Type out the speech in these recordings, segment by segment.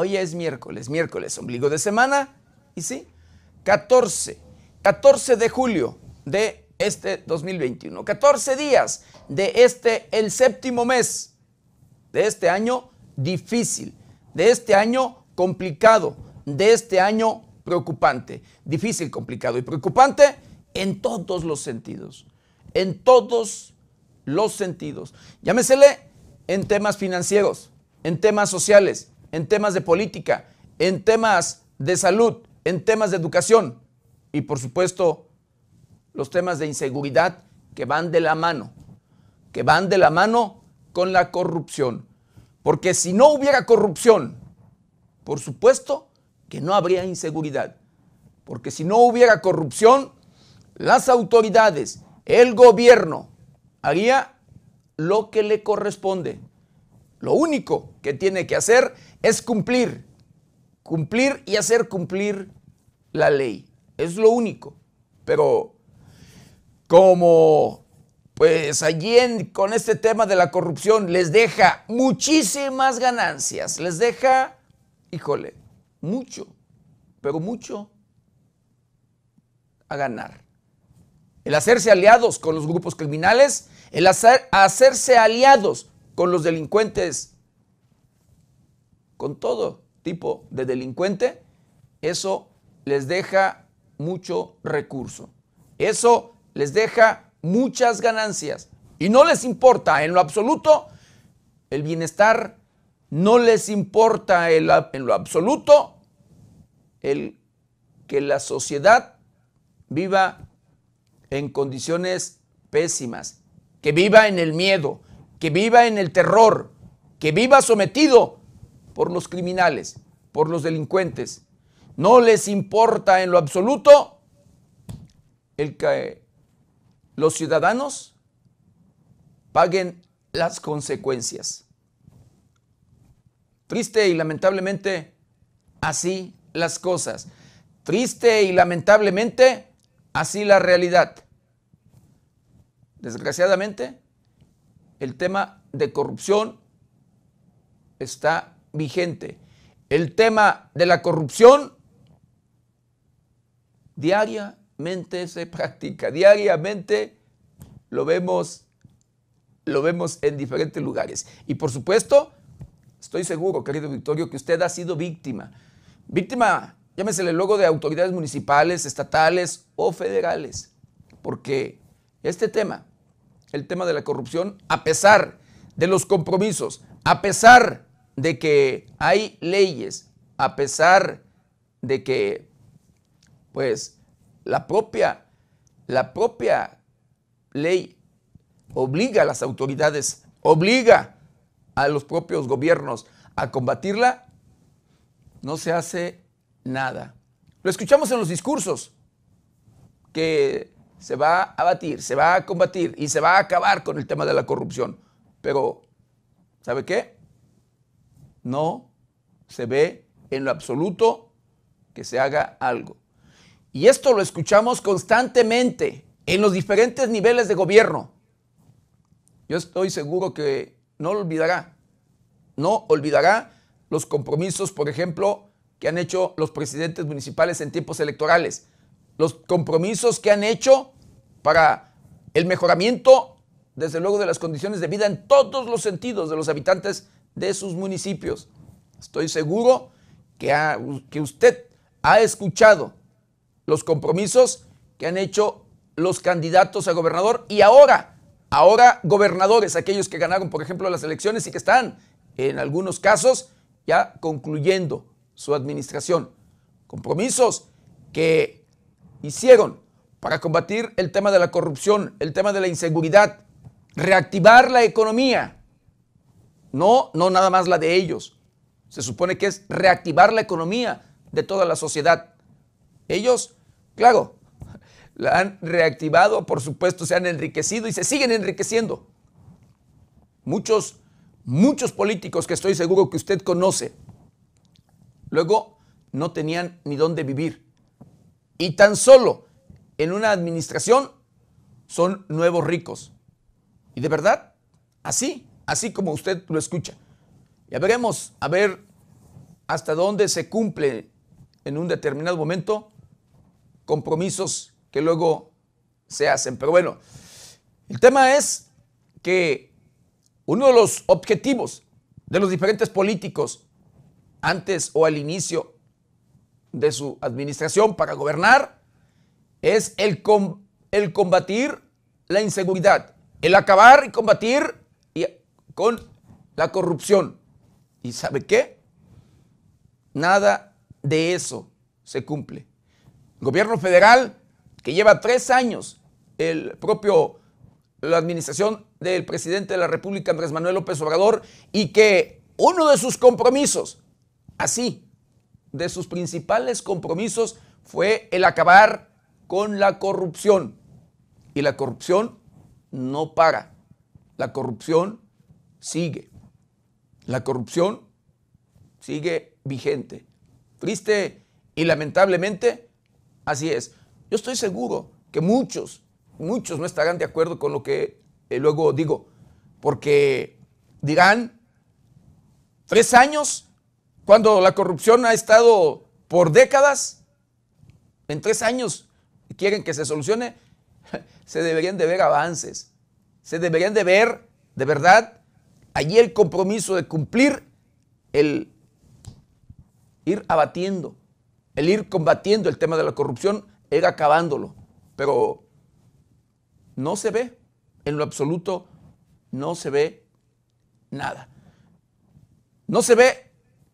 Hoy es miércoles, miércoles, ombligo de semana. ¿Y sí? 14, 14 de julio de este 2021. 14 días de este, el séptimo mes de este año difícil, de este año complicado, de este año preocupante. Difícil, complicado y preocupante en todos los sentidos. En todos los sentidos. Llámesele en temas financieros, en temas sociales, en temas de política, en temas de salud, en temas de educación y por supuesto los temas de inseguridad que van de la mano, que van de la mano con la corrupción. Porque si no hubiera corrupción, por supuesto que no habría inseguridad. Porque si no hubiera corrupción, las autoridades, el gobierno, haría lo que le corresponde, lo único que tiene que hacer es cumplir, cumplir y hacer cumplir la ley. Es lo único. Pero como pues allí con este tema de la corrupción les deja muchísimas ganancias, les deja, híjole, mucho, pero mucho a ganar. El hacerse aliados con los grupos criminales, el hacerse aliados con los delincuentes, con todo tipo de delincuente, eso les deja mucho recurso. Eso les deja muchas ganancias y no les importa en lo absoluto el bienestar, no les importa en lo absoluto el que la sociedad viva en condiciones pésimas, que viva en el miedo, que viva en el terror, que viva sometido por los criminales, por los delincuentes. No les importa en lo absoluto el que los ciudadanos paguen las consecuencias. Triste y lamentablemente así las cosas. Triste y lamentablemente así la realidad. Desgraciadamente, el tema de corrupción está vigente. El tema de la corrupción diariamente se practica, diariamente lo vemos lo vemos en diferentes lugares. Y por supuesto, estoy seguro, querido Victorio, que usted ha sido víctima. Víctima, llámesele luego de autoridades municipales, estatales o federales, porque este tema el tema de la corrupción, a pesar de los compromisos, a pesar de que hay leyes, a pesar de que, pues, la propia, la propia ley obliga a las autoridades, obliga a los propios gobiernos a combatirla, no se hace nada. Lo escuchamos en los discursos que se va a batir, se va a combatir y se va a acabar con el tema de la corrupción. Pero, ¿sabe qué? No se ve en lo absoluto que se haga algo. Y esto lo escuchamos constantemente en los diferentes niveles de gobierno. Yo estoy seguro que no lo olvidará, no olvidará los compromisos, por ejemplo, que han hecho los presidentes municipales en tiempos electorales los compromisos que han hecho para el mejoramiento, desde luego, de las condiciones de vida en todos los sentidos de los habitantes de sus municipios. Estoy seguro que, que usted ha escuchado los compromisos que han hecho los candidatos a gobernador y ahora, ahora gobernadores, aquellos que ganaron, por ejemplo, las elecciones y que están, en algunos casos, ya concluyendo su administración. Compromisos que hicieron para combatir el tema de la corrupción, el tema de la inseguridad, reactivar la economía. No, no nada más la de ellos. Se supone que es reactivar la economía de toda la sociedad. Ellos, claro, la han reactivado, por supuesto, se han enriquecido y se siguen enriqueciendo. Muchos, muchos políticos que estoy seguro que usted conoce, luego no tenían ni dónde vivir y tan solo en una administración son nuevos ricos. Y de verdad, así, así como usted lo escucha. Ya veremos, a ver hasta dónde se cumplen en un determinado momento compromisos que luego se hacen. Pero bueno, el tema es que uno de los objetivos de los diferentes políticos antes o al inicio de su administración para gobernar es el, el combatir la inseguridad, el acabar y combatir con la corrupción. ¿Y sabe qué? Nada de eso se cumple. gobierno federal, que lleva tres años, el propio, la administración del presidente de la República, Andrés Manuel López Obrador, y que uno de sus compromisos, así, de sus principales compromisos fue el acabar con la corrupción. Y la corrupción no para. La corrupción sigue. La corrupción sigue vigente. Triste y lamentablemente, así es. Yo estoy seguro que muchos, muchos no estarán de acuerdo con lo que eh, luego digo, porque dirán, tres años cuando la corrupción ha estado por décadas, en tres años quieren que se solucione, se deberían de ver avances, se deberían de ver de verdad allí el compromiso de cumplir el ir abatiendo, el ir combatiendo el tema de la corrupción, ir acabándolo, pero no se ve, en lo absoluto no se ve nada. No se ve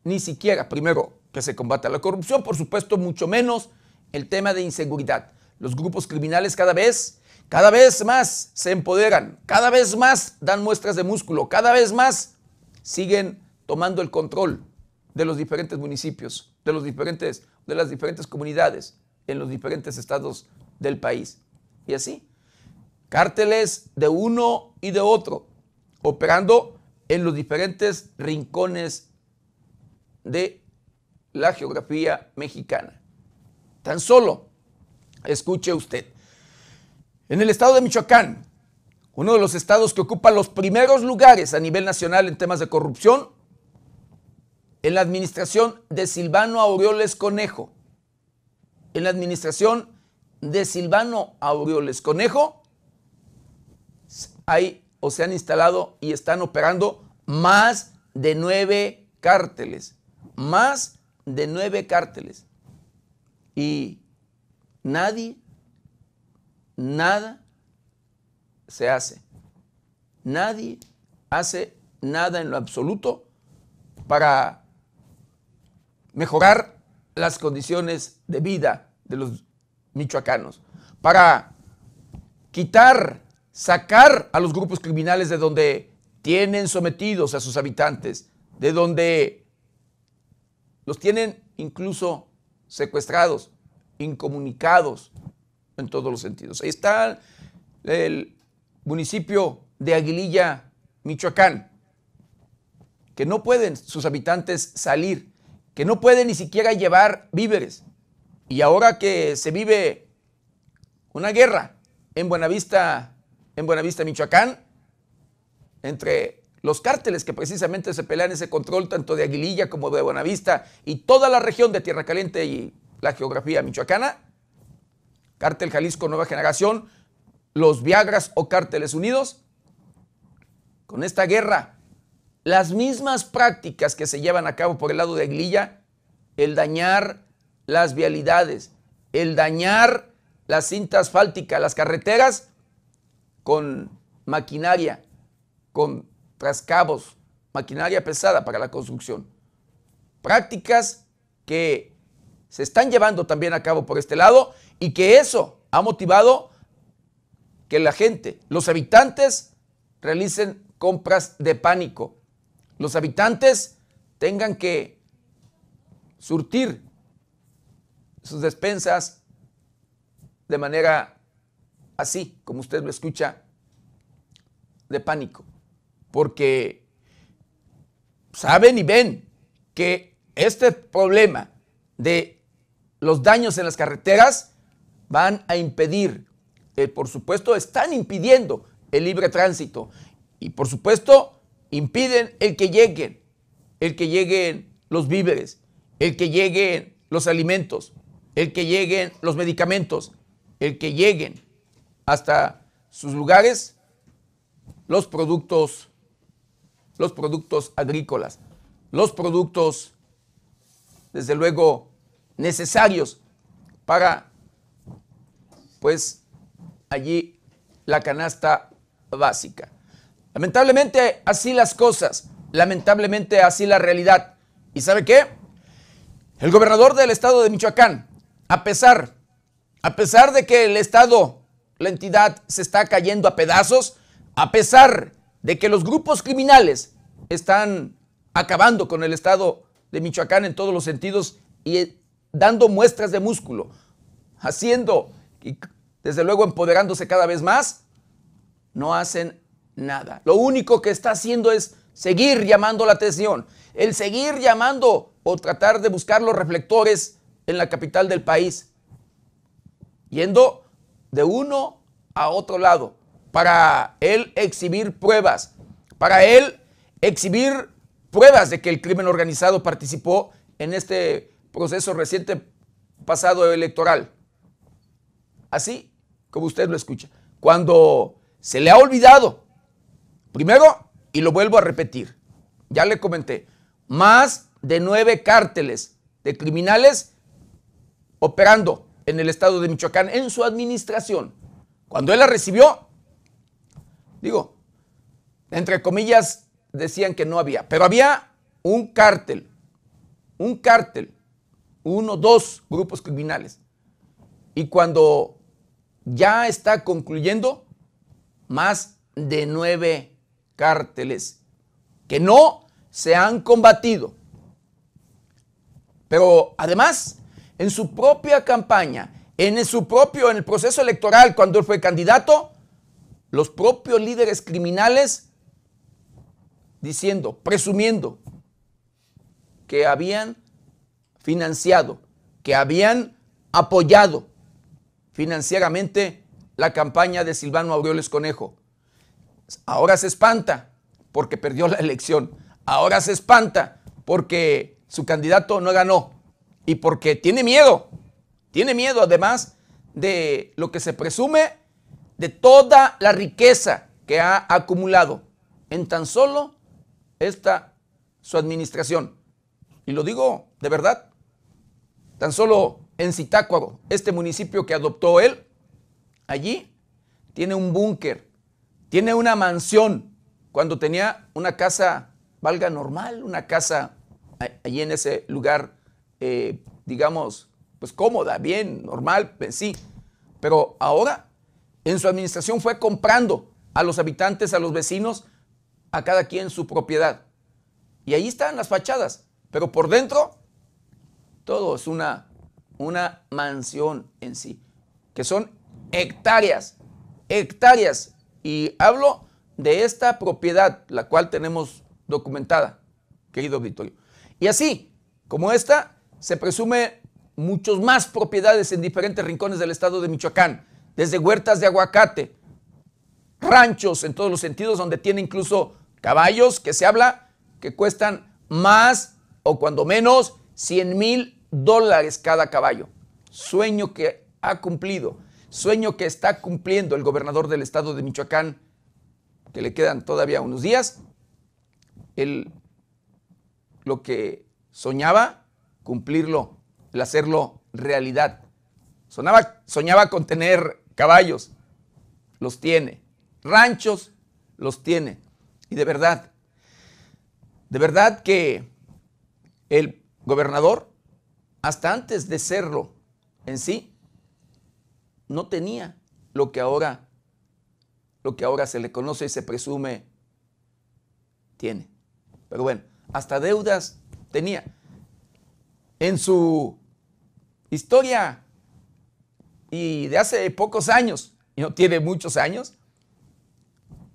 ni siquiera, primero, que se combata la corrupción, por supuesto, mucho menos el tema de inseguridad. Los grupos criminales cada vez, cada vez más se empoderan, cada vez más dan muestras de músculo, cada vez más siguen tomando el control de los diferentes municipios, de, los diferentes, de las diferentes comunidades en los diferentes estados del país. Y así, cárteles de uno y de otro, operando en los diferentes rincones de la geografía mexicana. Tan solo, escuche usted, en el estado de Michoacán, uno de los estados que ocupa los primeros lugares a nivel nacional en temas de corrupción, en la administración de Silvano Aureoles Conejo, en la administración de Silvano Aureoles Conejo, hay o se han instalado y están operando más de nueve cárteles más de nueve cárteles. Y nadie, nada se hace. Nadie hace nada en lo absoluto para mejorar las condiciones de vida de los michoacanos, para quitar, sacar a los grupos criminales de donde tienen sometidos a sus habitantes, de donde los tienen incluso secuestrados, incomunicados en todos los sentidos. Ahí está el municipio de Aguililla, Michoacán, que no pueden sus habitantes salir, que no pueden ni siquiera llevar víveres. Y ahora que se vive una guerra en Buenavista, en Buenavista, Michoacán, entre los cárteles que precisamente se pelean ese control tanto de Aguililla como de Buenavista y toda la región de Tierra Caliente y la geografía michoacana, Cártel Jalisco Nueva Generación, los Viagras o Cárteles Unidos, con esta guerra, las mismas prácticas que se llevan a cabo por el lado de Aguililla, el dañar las vialidades, el dañar la cinta asfáltica, las carreteras, con maquinaria, con rascabos, maquinaria pesada para la construcción. Prácticas que se están llevando también a cabo por este lado y que eso ha motivado que la gente, los habitantes, realicen compras de pánico. Los habitantes tengan que surtir sus despensas de manera así, como usted lo escucha, de pánico porque saben y ven que este problema de los daños en las carreteras van a impedir, eh, por supuesto, están impidiendo el libre tránsito y por supuesto impiden el que lleguen, el que lleguen los víveres, el que lleguen los alimentos, el que lleguen los medicamentos, el que lleguen hasta sus lugares los productos los productos agrícolas, los productos, desde luego, necesarios para, pues, allí la canasta básica. Lamentablemente así las cosas, lamentablemente así la realidad. ¿Y sabe qué? El gobernador del estado de Michoacán, a pesar, a pesar de que el estado, la entidad se está cayendo a pedazos, a pesar de que los grupos criminales están acabando con el Estado de Michoacán en todos los sentidos y eh, dando muestras de músculo, haciendo y desde luego empoderándose cada vez más, no hacen nada. Lo único que está haciendo es seguir llamando la atención, el seguir llamando o tratar de buscar los reflectores en la capital del país, yendo de uno a otro lado, para él exhibir pruebas, para él exhibir pruebas de que el crimen organizado participó en este proceso reciente pasado electoral. Así como usted lo escucha. Cuando se le ha olvidado, primero, y lo vuelvo a repetir, ya le comenté, más de nueve cárteles de criminales operando en el estado de Michoacán en su administración. Cuando él la recibió, Digo, entre comillas decían que no había, pero había un cártel, un cártel, uno, dos grupos criminales. Y cuando ya está concluyendo, más de nueve cárteles que no se han combatido. Pero además, en su propia campaña, en su propio, en el proceso electoral, cuando él fue candidato, los propios líderes criminales diciendo, presumiendo que habían financiado, que habían apoyado financieramente la campaña de Silvano Aureoles Conejo. Ahora se espanta porque perdió la elección. Ahora se espanta porque su candidato no ganó y porque tiene miedo. Tiene miedo además de lo que se presume de toda la riqueza que ha acumulado en tan solo esta su administración. Y lo digo de verdad, tan solo en Zitácuaro, este municipio que adoptó él, allí tiene un búnker, tiene una mansión, cuando tenía una casa, valga normal, una casa allí en ese lugar, eh, digamos, pues cómoda, bien, normal, pues sí. Pero ahora en su administración fue comprando a los habitantes, a los vecinos, a cada quien su propiedad. Y ahí están las fachadas, pero por dentro todo es una, una mansión en sí, que son hectáreas, hectáreas. Y hablo de esta propiedad, la cual tenemos documentada, querido auditorio. Y así, como esta, se presume muchos más propiedades en diferentes rincones del estado de Michoacán desde huertas de aguacate, ranchos en todos los sentidos, donde tiene incluso caballos que se habla que cuestan más o cuando menos 100 mil dólares cada caballo. Sueño que ha cumplido, sueño que está cumpliendo el gobernador del estado de Michoacán, que le quedan todavía unos días, el, lo que soñaba, cumplirlo, el hacerlo realidad. Sonaba, soñaba con tener Caballos, los tiene. Ranchos, los tiene. Y de verdad, de verdad que el gobernador, hasta antes de serlo en sí, no tenía lo que ahora, lo que ahora se le conoce y se presume tiene. Pero bueno, hasta deudas tenía. En su historia y de hace pocos años, y no tiene muchos años,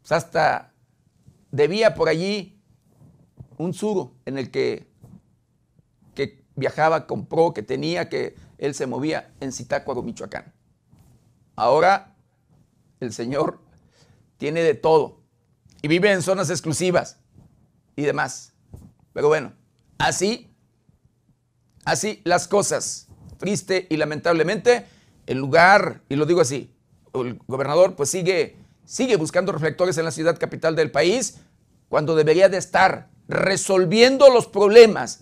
pues hasta debía por allí un suro en el que, que viajaba, compró, que tenía, que él se movía en Zitácuaro, Michoacán. Ahora el señor tiene de todo y vive en zonas exclusivas y demás. Pero bueno, así, así las cosas, triste y lamentablemente el lugar, y lo digo así, el gobernador pues sigue, sigue buscando reflectores en la ciudad capital del país cuando debería de estar resolviendo los problemas,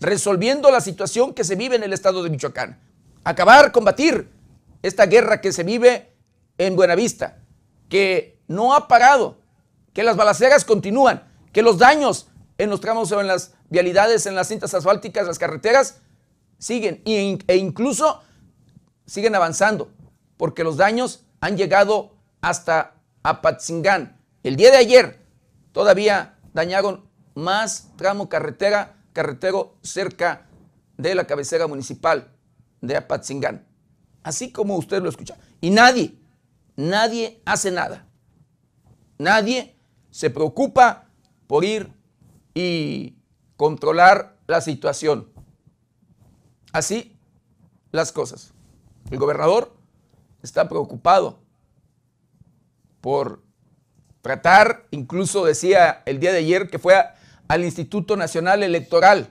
resolviendo la situación que se vive en el estado de Michoacán. Acabar, combatir esta guerra que se vive en Buenavista, que no ha parado, que las balaceras continúan, que los daños en los tramos o en las vialidades, en las cintas asfálticas, las carreteras, siguen e incluso siguen avanzando porque los daños han llegado hasta Apatzingán. El día de ayer todavía dañaron más tramo carretera, carretero cerca de la cabecera municipal de Apatzingán. Así como usted lo escucha. Y nadie, nadie hace nada. Nadie se preocupa por ir y controlar la situación. Así las cosas. El gobernador está preocupado por tratar, incluso decía el día de ayer que fue al Instituto Nacional Electoral.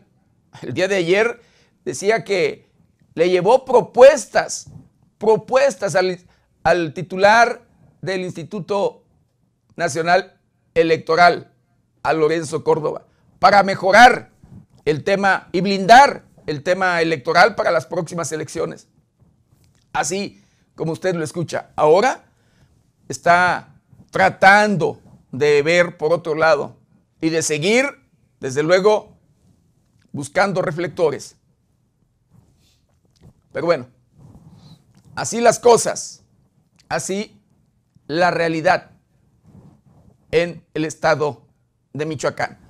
El día de ayer decía que le llevó propuestas, propuestas al, al titular del Instituto Nacional Electoral, a Lorenzo Córdoba, para mejorar el tema y blindar el tema electoral para las próximas elecciones así como usted lo escucha. Ahora está tratando de ver por otro lado y de seguir, desde luego, buscando reflectores. Pero bueno, así las cosas, así la realidad en el estado de Michoacán.